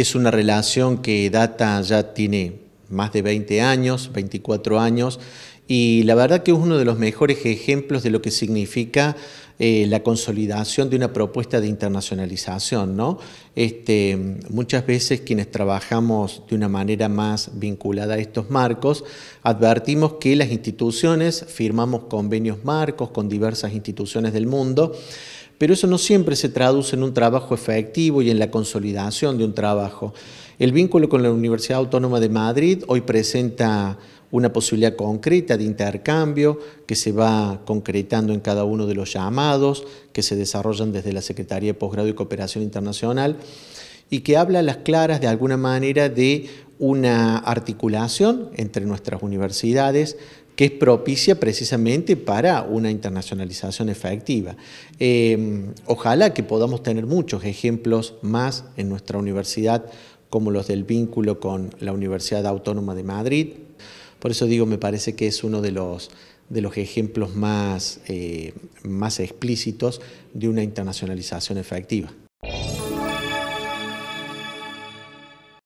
Es una relación que data, ya tiene más de 20 años, 24 años, y la verdad que es uno de los mejores ejemplos de lo que significa eh, la consolidación de una propuesta de internacionalización. Este, muchas veces quienes trabajamos de una manera más vinculada a estos marcos, advertimos que las instituciones firmamos convenios marcos con diversas instituciones del mundo, pero eso no siempre se traduce en un trabajo efectivo y en la consolidación de un trabajo. El vínculo con la Universidad Autónoma de Madrid hoy presenta una posibilidad concreta de intercambio que se va concretando en cada uno de los llamados que se desarrollan desde la Secretaría de Posgrado y Cooperación Internacional y que habla a las claras de alguna manera de una articulación entre nuestras universidades que es propicia precisamente para una internacionalización efectiva. Em, ojalá que podamos tener muchos ejemplos más en nuestra universidad, como los del vínculo con la Universidad Autónoma de Madrid. Por eso digo, me parece que es uno de los, de los ejemplos más, eh, más explícitos de una internacionalización efectiva.